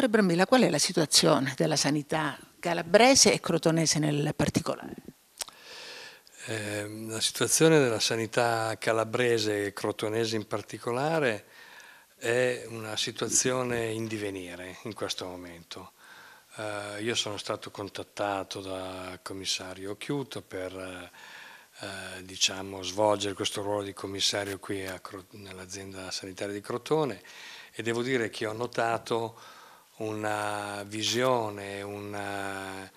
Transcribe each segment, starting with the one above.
Dottore Brambilla, qual è la situazione della sanità calabrese e crotonese nel particolare? Eh, la situazione della sanità calabrese e crotonese in particolare è una situazione in divenire in questo momento. Eh, io sono stato contattato dal commissario Occhiuto per eh, diciamo, svolgere questo ruolo di commissario qui nell'azienda sanitaria di Crotone e devo dire che ho notato una visione una, eh,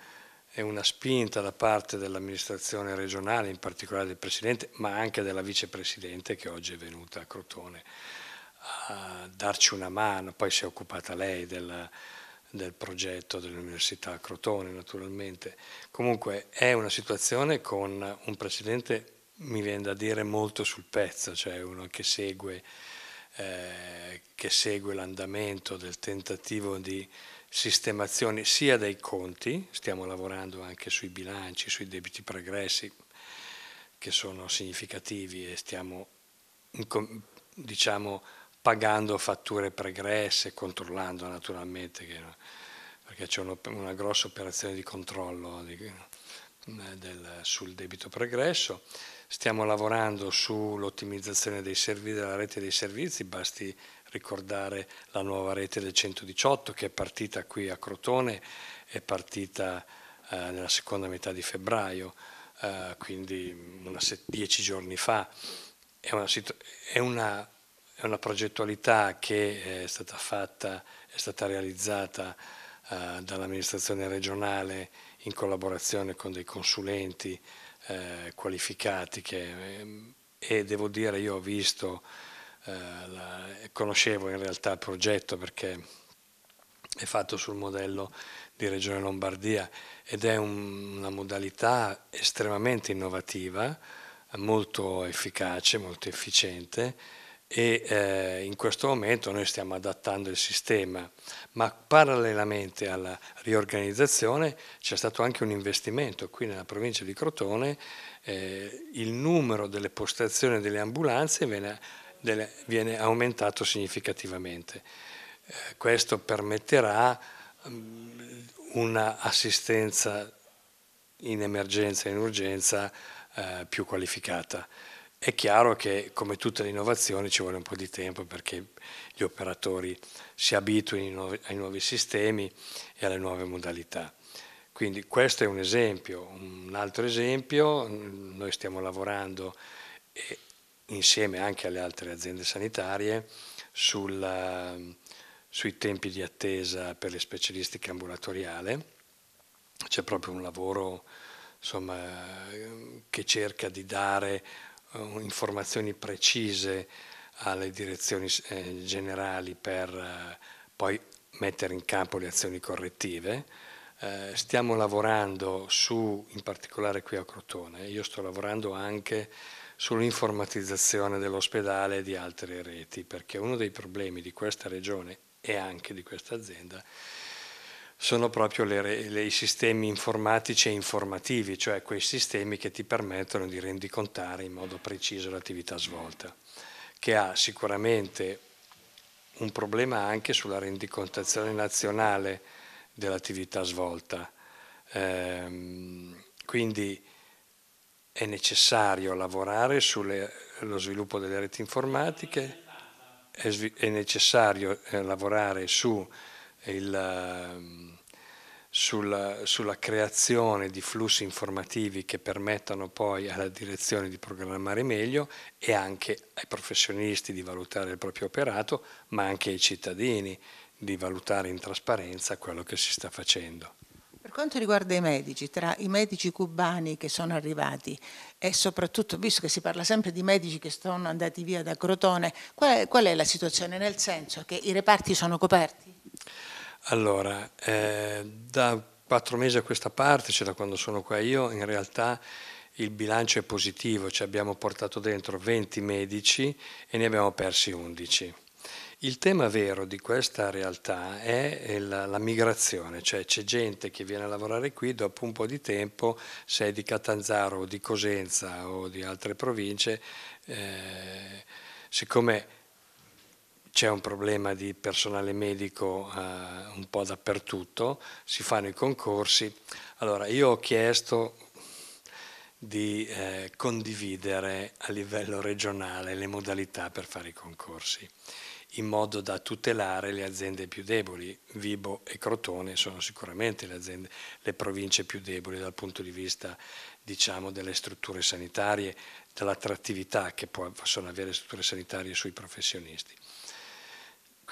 e una spinta da parte dell'amministrazione regionale, in particolare del Presidente, ma anche della Vicepresidente che oggi è venuta a Crotone a darci una mano, poi si è occupata lei della, del progetto dell'Università Crotone naturalmente. Comunque è una situazione con un Presidente, mi viene da dire, molto sul pezzo, cioè uno che segue eh, che segue l'andamento del tentativo di sistemazione sia dei conti, stiamo lavorando anche sui bilanci, sui debiti pregressi che sono significativi e stiamo diciamo, pagando fatture pregresse, controllando naturalmente, che, perché c'è una, una, grossa operazione di controllo di, del, sul debito pregresso. Stiamo lavorando sull'ottimizzazione dei servizi, della rete dei servizi, basti ricordare la nuova rete del 118 che è partita qui a Crotone, è partita eh, nella seconda metà di febbraio, eh, quindi dieci giorni fa. È una, è, una, è una, progettualità che è stata fatta, è stata realizzata eh, dall'amministrazione regionale in collaborazione con dei consulenti eh, qualificati che, eh, e devo dire io ho visto, eh, la, conoscevo in realtà il progetto perché è fatto sul modello di Regione Lombardia ed è un, una modalità estremamente innovativa, molto efficace, molto efficiente e eh, in questo momento noi stiamo adattando il sistema, ma parallelamente alla riorganizzazione c'è stato anche un investimento qui nella provincia di Crotone, eh, il numero delle postazioni delle ambulanze viene, delle, viene aumentato significativamente. Eh, questo permetterà um, mm, un'assistenza in emergenza e in urgenza eh, più qualificata. È chiaro che come tutte le innovazioni ci vuole un po' di tempo perché gli operatori si abituino ai nuovi sistemi e alle nuove modalità. Quindi questo è un esempio. Un altro esempio, mm, noi stiamo lavorando eh, insieme anche alle altre aziende sanitarie sulla, mm, sui tempi di attesa per le specialistiche ambulatoriale. C'è proprio un lavoro insomma, mm, che cerca di dare eh, informazioni precise alle direzioni eh, generali per eh, poi mettere in campo le azioni correttive. Eh, stiamo lavorando su, in particolare qui a Crotone, io sto lavorando anche sull'informatizzazione dell'ospedale e di altre reti, perché uno dei problemi di questa regione e anche di questa azienda è sono proprio le, le, i sistemi informatici e informativi, cioè quei sistemi che ti permettono di rendicontare in modo preciso l'attività svolta, che ha sicuramente un problema anche sulla rendicontazione nazionale dell'attività svolta. Ehm, quindi è necessario lavorare sullo sviluppo delle reti informatiche, è, è necessario eh, lavorare su il, ehm, sulla, sulla, creazione di flussi informativi che permettano poi alla direzione di programmare meglio e anche ai professionisti di valutare il proprio operato, ma anche ai cittadini di valutare in trasparenza quello che si sta facendo. Per quanto riguarda i medici, tra i medici cubani che sono arrivati e soprattutto, visto che si parla sempre di medici che sono andati via da Crotone, qual è, qual è la situazione? Nel senso che i reparti sono coperti? Allora, eh, da quattro mesi a questa parte, cioè da quando sono qua io, in realtà il bilancio è positivo, ci cioè abbiamo portato dentro 20 medici e ne abbiamo persi 11. Il tema vero di questa realtà è la, la migrazione, cioè c'è gente che viene a lavorare qui dopo un po' di tempo, se è di Catanzaro o di Cosenza o di altre province, eh, siccome c'è un problema di personale medico eh, un po' dappertutto, si fanno i concorsi. Allora io ho chiesto di eh, condividere a livello regionale le modalità per fare i concorsi in modo da tutelare le aziende più deboli. Vibo e Crotone sono sicuramente le, aziende, le province più deboli dal punto di vista diciamo, delle strutture sanitarie, dell'attrattività che possono avere le strutture sanitarie sui professionisti.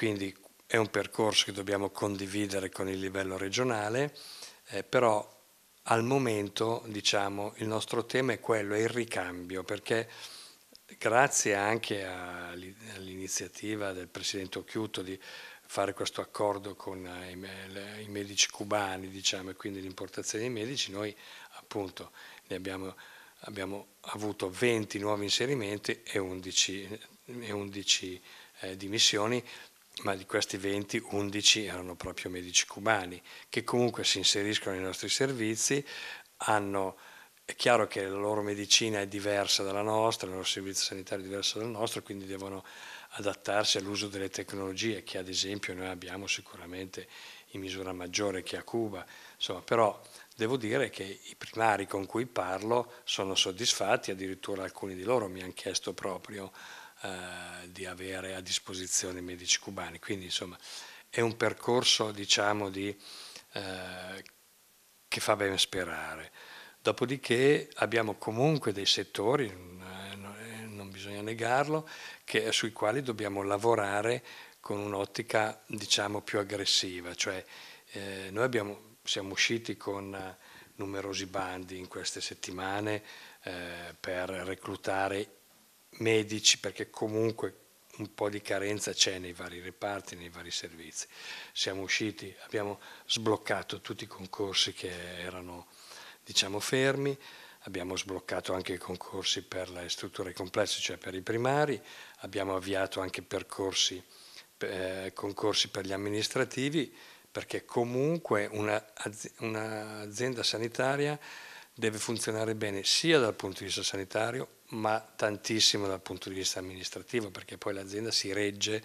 Quindi è un percorso che dobbiamo condividere con il livello regionale, eh, però al momento diciamo, il nostro tema è quello, è il ricambio, perché grazie anche all'iniziativa del Presidente Occhiuto di fare questo accordo con eh, i medici cubani, diciamo, e quindi l'importazione dei medici, noi appunto ne abbiamo, abbiamo avuto 20 nuovi inserimenti e 11, e 11 eh, dimissioni ma di questi 20, 11 erano proprio medici cubani, che comunque si inseriscono nei nostri servizi, hanno, è chiaro che la loro medicina è diversa dalla nostra, il loro servizio sanitario è diverso dal nostro, quindi devono adattarsi all'uso delle tecnologie che ad esempio noi abbiamo sicuramente in misura maggiore che a Cuba, insomma, però devo dire che i primari con cui parlo sono soddisfatti, addirittura alcuni di loro mi hanno chiesto proprio eh, di avere a disposizione i medici cubani. Quindi insomma è un percorso diciamo, di, eh, che fa ben sperare. Dopodiché abbiamo comunque dei settori, eh, eh, non bisogna negarlo, che, sui quali dobbiamo lavorare con un'ottica diciamo, più aggressiva, cioè eh, noi abbiamo, siamo usciti con numerosi bandi in queste settimane eh, per reclutare medici, perché comunque un po' di carenza c'è nei vari reparti, nei vari servizi. Siamo usciti, abbiamo sbloccato tutti i concorsi che erano diciamo, fermi, abbiamo sbloccato anche i concorsi per le strutture complesse, cioè per i primari, abbiamo avviato anche percorsi, eh, concorsi per gli amministrativi, perché comunque un'azienda sanitaria deve funzionare bene sia dal punto di vista sanitario ma tantissimo dal punto di vista amministrativo perché poi l'azienda si regge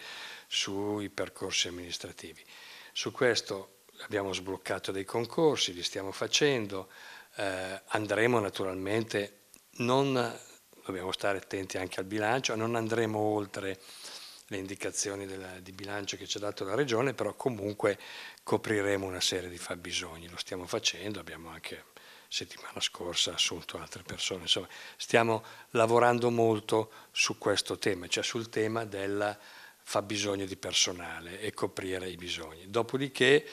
sui percorsi amministrativi. Su questo abbiamo sbloccato dei concorsi, li stiamo facendo, eh, andremo naturalmente, non, dobbiamo stare attenti anche al bilancio, non andremo oltre le indicazioni della, di bilancio che ci ha dato la Regione, però comunque copriremo una serie di fabbisogni, lo stiamo facendo, abbiamo anche settimana scorsa ha assunto altre persone, insomma stiamo lavorando molto su questo tema, cioè sul tema del fabbisogno di personale e coprire i bisogni. Dopodiché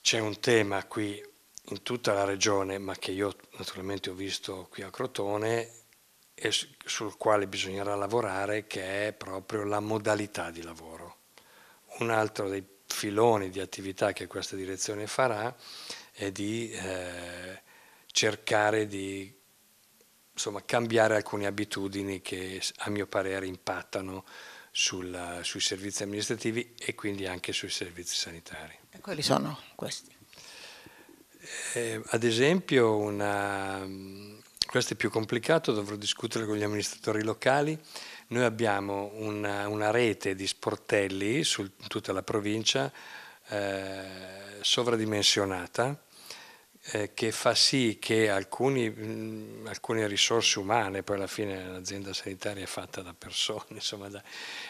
c'è un tema qui in tutta la regione, ma che io naturalmente ho visto qui a Crotone e sul quale bisognerà lavorare, che è proprio la modalità di lavoro. Un altro dei filoni di attività che questa direzione farà e di eh, cercare di insomma, cambiare alcune abitudini che a mio parere impattano sulla, sui servizi amministrativi e quindi anche sui servizi sanitari. E quali sono questi? Eh, ad esempio, una, questo è più complicato, dovrò discutere con gli amministratori locali. Noi abbiamo una, una rete di sportelli su tutta la provincia eh, sovradimensionata eh, che fa sì che alcuni, mh, alcune risorse umane, poi alla fine l'azienda sanitaria è fatta da persone, insomma da,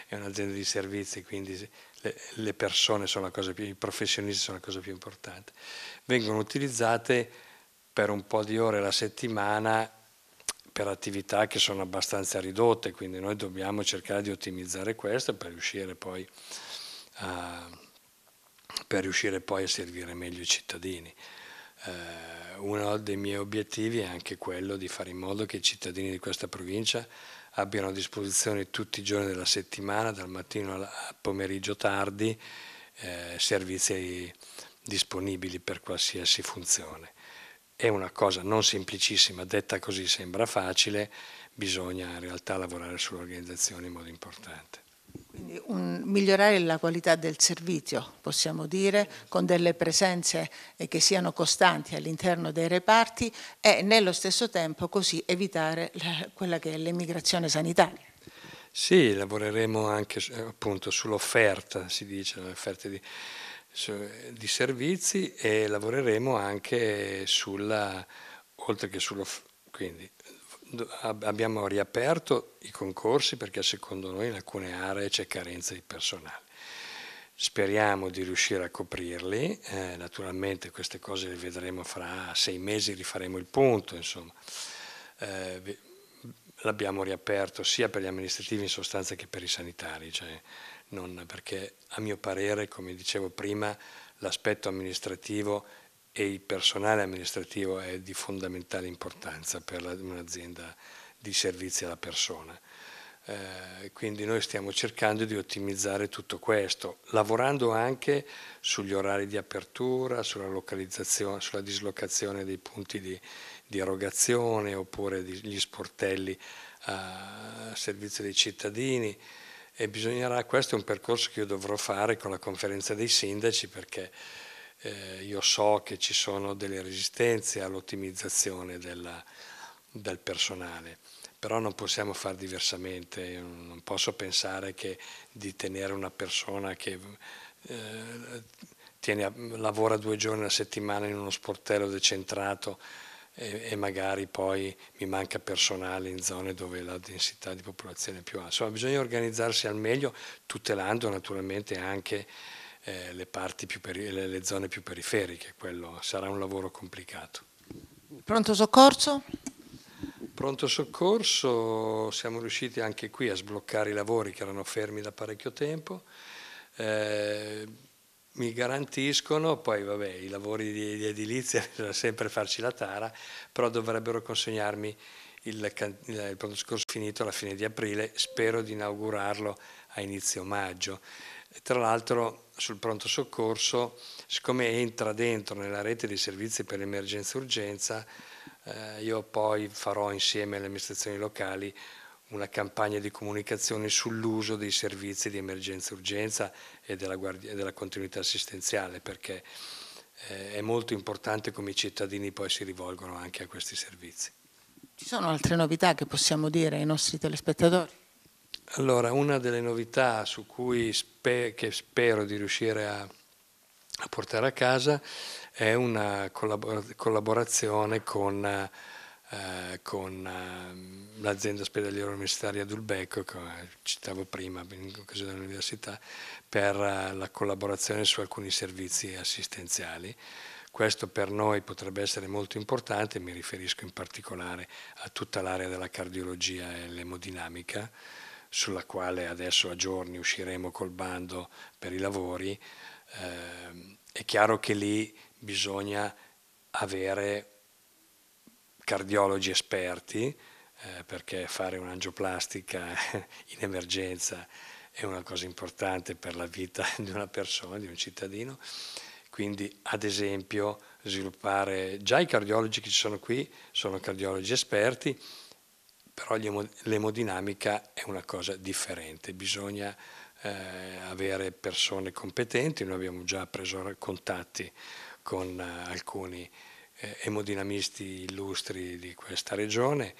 è un'azienda di servizi, quindi le, le persone sono la cosa più, i professionisti sono la cosa più importante, vengono utilizzate per un po' di ore la settimana per attività che sono abbastanza ridotte, quindi noi dobbiamo cercare di ottimizzare questo per riuscire poi a, per riuscire poi a servire meglio i cittadini. Eh, uno dei miei obiettivi è anche quello di fare in modo che i cittadini di questa provincia abbiano a disposizione tutti i giorni della settimana, dal mattino al pomeriggio tardi, eh, servizi disponibili per qualsiasi funzione. È una cosa non semplicissima, detta così sembra facile, bisogna in realtà lavorare sull'organizzazione in modo importante. Quindi un, migliorare la qualità del servizio, possiamo dire, con delle presenze eh, che siano costanti all'interno dei reparti e nello stesso tempo così evitare la, quella che è l'emigrazione sanitaria. Sì, lavoreremo anche appunto sull'offerta, si dice, l'offerta di, di, servizi e lavoreremo anche sulla, oltre che sull'offerta, quindi abbiamo riaperto i concorsi perché secondo noi in alcune aree c'è carenza di personale. Speriamo di riuscire a coprirli, eh, naturalmente queste cose le vedremo fra sei mesi, rifaremo il punto, insomma. Eh, l'abbiamo riaperto sia per gli amministrativi in sostanza che per i sanitari, cioè non, perché a mio parere, come dicevo prima, l'aspetto amministrativo e il personale amministrativo è di fondamentale importanza per un'azienda di servizi alla persona. Eh, quindi noi stiamo cercando di ottimizzare tutto questo, lavorando anche sugli orari di apertura, sulla, localizzazione, sulla dislocazione dei punti di, di erogazione oppure degli sportelli a servizio dei cittadini. E bisognerà, questo è un percorso che io dovrò fare con la conferenza dei sindaci perché eh, io so che ci sono delle resistenze all'ottimizzazione del personale, però non possiamo fare diversamente, io non posso pensare che di tenere una persona che eh, tiene, lavora due giorni a settimana in uno sportello decentrato e, e, magari poi mi manca personale in zone dove la densità di popolazione è più alta. Insomma, bisogna organizzarsi al meglio, tutelando naturalmente anche eh, le, peri- le zone più periferiche, quello sarà un lavoro complicato. Pronto soccorso? Pronto soccorso, siamo riusciti anche qui a sbloccare i lavori che erano fermi da parecchio tempo. Eh, mi garantiscono, poi vabbè, i lavori di, di, edilizia bisogna sempre farci la tara, però dovrebbero consegnarmi il, il, il pronto soccorso finito alla fine di aprile, spero di inaugurarlo a inizio maggio e tra l'altro sul pronto soccorso, siccome entra dentro nella rete dei servizi per emergenza e urgenza, eh, io poi farò insieme alle amministrazioni locali una campagna di comunicazione sull'uso dei servizi di emergenza e urgenza e della, guardia, della continuità assistenziale, perché eh, è molto importante come i cittadini poi si rivolgono anche a questi servizi. Ci sono altre novità che possiamo dire ai nostri telespettatori? Allora, una delle novità spe che spero di riuscire a, a, portare a casa è una collabor collaborazione con, eh, con eh, l'azienda ospedaliera universitaria d'Ulbecco, che citavo prima in occasione dell'università, per eh, la collaborazione su alcuni servizi assistenziali. Questo per noi potrebbe essere molto importante, mi riferisco in particolare a tutta l'area della cardiologia e l'emodinamica, sulla quale adesso a giorni usciremo col bando per i lavori, eh, è chiaro che lì bisogna avere cardiologi esperti, eh, perché fare un'angioplastica in emergenza è una cosa importante per la vita di una persona, di un cittadino. Quindi, ad esempio, sviluppare già i cardiologi che ci sono qui, sono cardiologi esperti, però l'emodinamica è una cosa differente, bisogna eh, avere persone competenti, noi abbiamo già preso contatti con eh, alcuni eh, emodinamisti illustri di questa regione,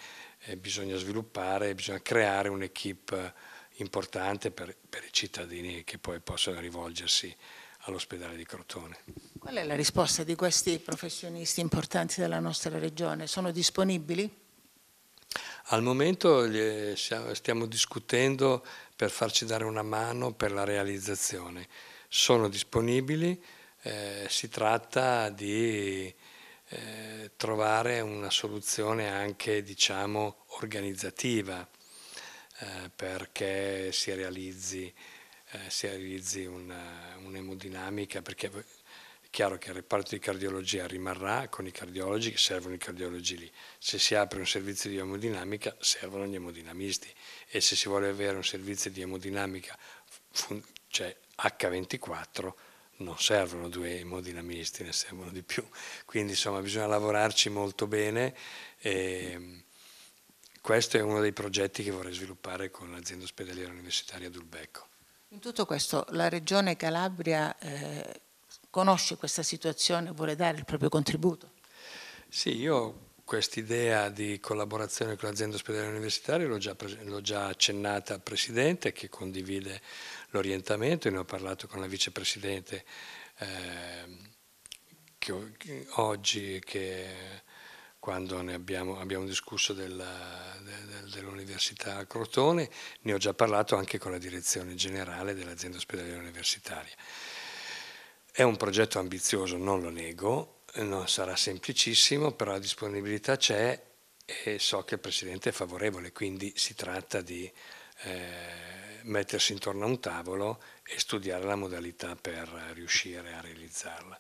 bisogna sviluppare, bisogna creare un'equipe importante per, per i cittadini che poi possono rivolgersi all'ospedale di Crotone. Qual è la risposta di questi professionisti importanti della nostra regione? Sono disponibili? Al momento stiamo discutendo per farci dare una mano per la realizzazione. Sono disponibili, eh, si tratta di eh, trovare una soluzione anche diciamo, organizzativa eh, perché si realizzi, eh, si realizzi una, un'emodinamica, perché chiaro che il reparto di cardiologia rimarrà con i cardiologi che servono i cardiologi lì. Se si apre un servizio di emodinamica servono gli emodinamisti e se si vuole avere un servizio di emodinamica cioè H24 non servono due emodinamisti, ne servono di più. Quindi insomma bisogna lavorarci molto bene. E ehm, questo è uno dei progetti che vorrei sviluppare con l'azienda ospedaliera universitaria d'Ulbecco. In tutto questo la regione Calabria... Eh conosce questa situazione e vuole dare il proprio contributo. Sì, io quest'idea di collaborazione con l'azienda ospedale universitaria l'ho già, l'ho già accennata al Presidente che condivide l'orientamento, ne ho parlato con la Vicepresidente eh, che, oggi che quando abbiamo, abbiamo, discusso dell'Università del, del, dell Crotone, ne ho già parlato anche con la direzione generale dell'azienda ospedale universitaria. È un progetto ambizioso, non lo nego, non sarà semplicissimo, però la disponibilità c'è e so che il Presidente è favorevole, quindi si tratta di eh, mettersi intorno a un tavolo e studiare la modalità per riuscire a realizzarla.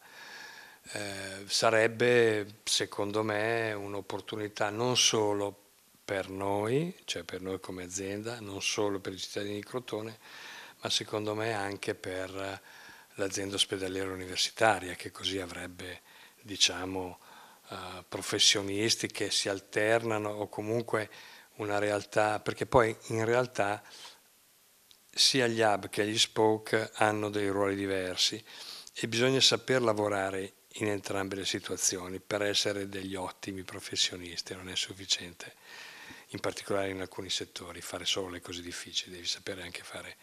Eh, sarebbe, secondo me, un'opportunità non solo per noi, cioè per noi come azienda, non solo per i cittadini di Crotone, ma secondo me anche per l'azienda ospedaliera universitaria che così avrebbe diciamo, eh, professionisti che si alternano o comunque una realtà, perché poi in realtà sia gli hub che gli spoke hanno dei ruoli diversi e bisogna saper lavorare in entrambe le situazioni per essere degli ottimi professionisti, non è sufficiente in particolare in alcuni settori fare solo le cose difficili, devi sapere anche fare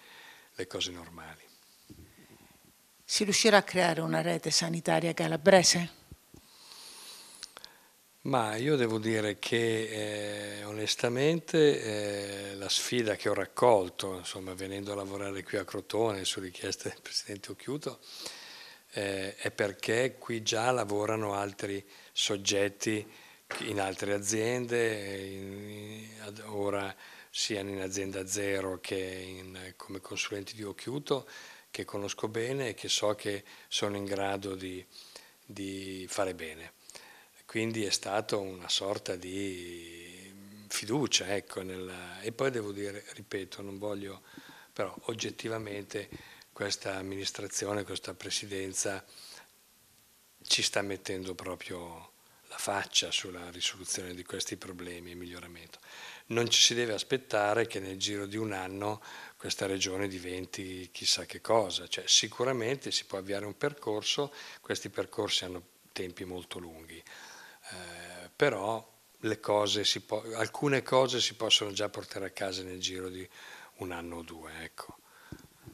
le cose normali. Si riuscirà a creare una rete sanitaria calabrese? Ma io devo dire che eh, onestamente eh, la sfida che ho raccolto, insomma, venendo a lavorare qui a Crotone su richiesta del Presidente Occhiuto, eh, è perché qui già lavorano altri soggetti in altre aziende, in, in, ora sia in azienda zero che in, come consulenti di Occhiuto, che conosco bene e che so che sono in grado di, di fare bene. Quindi è stata una sorta di fiducia, ecco, nella... e poi devo dire, ripeto, non voglio, però oggettivamente questa amministrazione, questa presidenza ci sta mettendo proprio la faccia sulla risoluzione di questi problemi e miglioramento. Non ci si deve aspettare che nel giro di un anno questa regione diventi chissà che cosa. Cioè, sicuramente si può avviare un percorso, questi percorsi hanno tempi molto lunghi, eh, però cose alcune cose si possono già portare a casa nel giro di un anno o due. Ecco.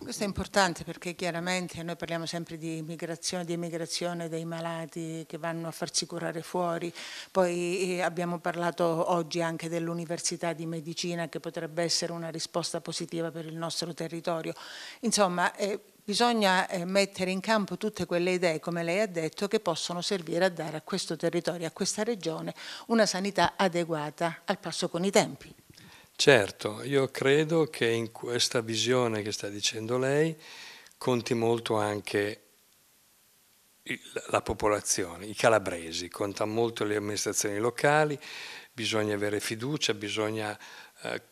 Questo è importante perché chiaramente noi parliamo sempre di immigrazione, di emigrazione dei malati che vanno a farsi curare fuori, poi eh, abbiamo parlato oggi anche dell'università di medicina che potrebbe essere una risposta positiva per il nostro territorio. Insomma, eh, bisogna eh, mettere in campo tutte quelle idee, come lei ha detto, che possono servire a dare a questo territorio, a questa regione, una sanità adeguata al passo con i tempi. Certo, io credo che in questa visione che sta dicendo lei conti molto anche la popolazione, i calabresi, conta molto le amministrazioni locali, bisogna avere fiducia, bisogna eh,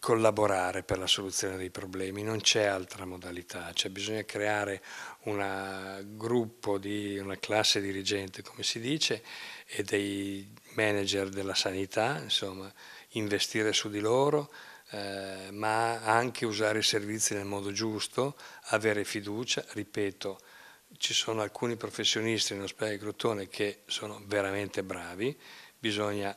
collaborare per la soluzione dei problemi, non c'è altra modalità, cioè bisogna creare un gruppo di una classe dirigente, come si dice, e dei manager della sanità, insomma, investire su di loro, eh, ma anche usare i servizi nel modo giusto, avere fiducia, ripeto, ci sono alcuni professionisti in ospedale di Crotone che sono veramente bravi, bisogna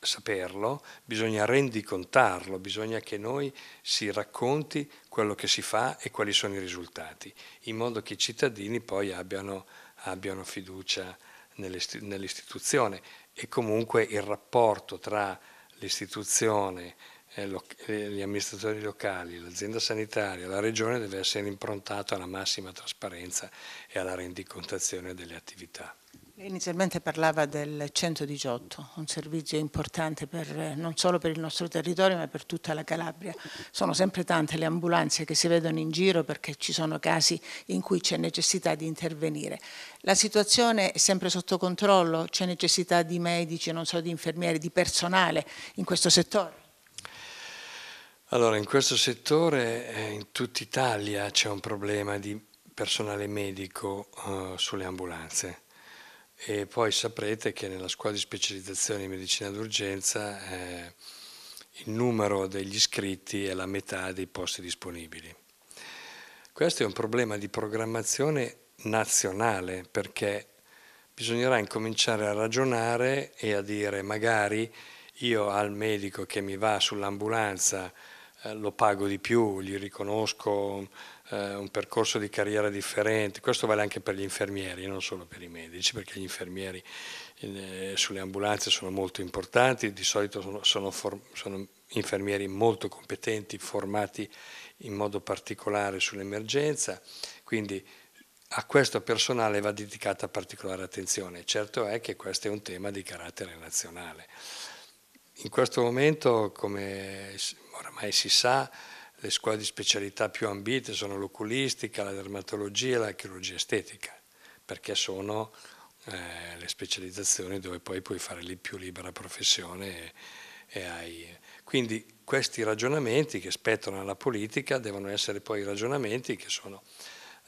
saperlo, bisogna rendicontarlo, bisogna che noi si racconti quello che si fa e quali sono i risultati, in modo che i cittadini poi abbiano, abbiano fiducia nell'istituzione e comunque il rapporto tra l'istituzione, eh, eh, gli amministratori locali, l'azienda sanitaria, la regione deve essere improntato alla massima trasparenza e alla rendicontazione delle attività. Inizialmente parlava del 118, un servizio importante per, eh, non solo per il nostro territorio ma per tutta la Calabria. Sono sempre tante le ambulanze che si vedono in giro perché ci sono casi in cui c'è necessità di intervenire. La situazione è sempre sotto controllo? C'è necessità di medici, non solo di infermieri, di personale in questo settore? Allora, in questo settore, eh, in tutta Italia c'è un problema di personale medico uh, sulle ambulanze e poi saprete che nella scuola di specializzazione in medicina d'urgenza eh, il numero degli iscritti è la metà dei posti disponibili. Questo è un problema di programmazione nazionale perché bisognerà incominciare a ragionare e a dire magari io al medico che mi va sull'ambulanza eh, lo pago di più, gli riconosco eh, un percorso di carriera differente, questo vale anche per gli infermieri, non solo per i medici, perché gli infermieri eh, sulle ambulanze sono molto importanti, di solito sono, sono, for, sono infermieri molto competenti, formati in modo particolare sull'emergenza, quindi a questo personale va dedicata particolare attenzione. Certo è che questo è un tema di carattere nazionale. In questo momento, come oramai si sa, le scuole di specialità più ambite sono l'oculistica, la dermatologia e la chirurgia estetica, perché sono eh, le specializzazioni dove poi puoi fare lì più libera professione. E, e hai... Quindi questi ragionamenti che spettano alla politica devono essere poi ragionamenti che sono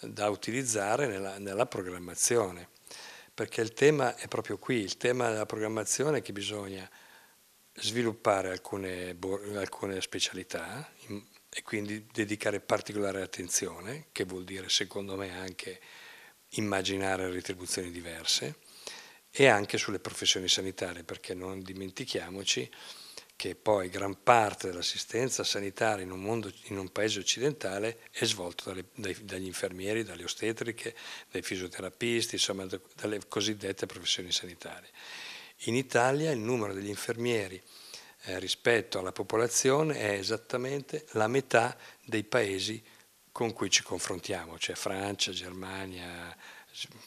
da utilizzare nella, nella programmazione, perché il tema è proprio qui, il tema della programmazione è che bisogna sviluppare alcune, alcune specialità e quindi dedicare particolare attenzione, che vuol dire secondo me anche immaginare retribuzioni diverse, e anche sulle professioni sanitarie, perché non dimentichiamoci che poi gran parte dell'assistenza sanitaria in un, mondo, in un paese occidentale è svolta dagli infermieri, dalle ostetriche, dai fisioterapisti, insomma dalle cosiddette professioni sanitarie. In Italia il numero degli infermieri eh, rispetto alla popolazione è esattamente la metà dei paesi con cui ci confrontiamo, cioè Francia, Germania,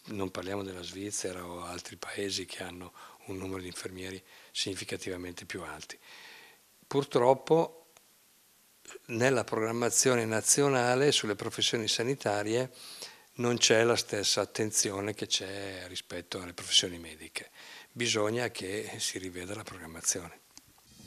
non parliamo della Svizzera o altri paesi che hanno un numero di infermieri significativamente più alti. Purtroppo nella programmazione nazionale sulle professioni sanitarie non c'è la stessa attenzione che c'è rispetto alle professioni mediche. Bisogna che si riveda la programmazione.